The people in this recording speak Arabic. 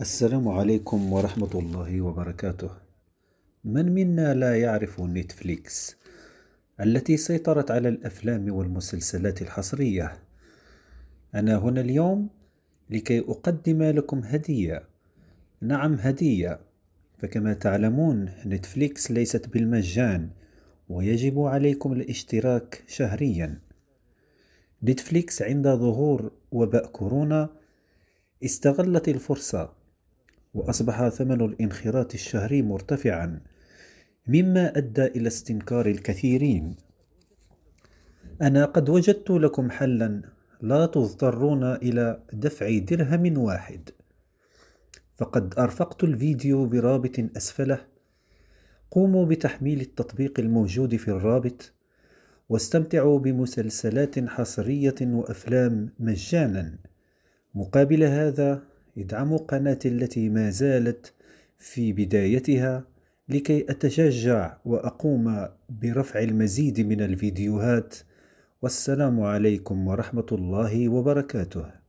السلام عليكم ورحمة الله وبركاته. من منا لا يعرف نتفليكس التي سيطرت على الأفلام والمسلسلات الحصرية؟ أنا هنا اليوم لكي أقدم لكم هدية. نعم هدية، فكما تعلمون نتفليكس ليست بالمجان، ويجب عليكم الاشتراك شهريا. نتفليكس عند ظهور وباء كورونا استغلت الفرصة وأصبح ثمن الانخراط الشهري مرتفعا مما أدى إلى استنكار الكثيرين أنا قد وجدت لكم حلا لا تضطرون إلى دفع درهم واحد فقد أرفقت الفيديو برابط أسفله قوموا بتحميل التطبيق الموجود في الرابط واستمتعوا بمسلسلات حصرية وأفلام مجانا مقابل هذا ادعموا قناتي التي ما زالت في بدايتها لكي أتشجع وأقوم برفع المزيد من الفيديوهات والسلام عليكم ورحمة الله وبركاته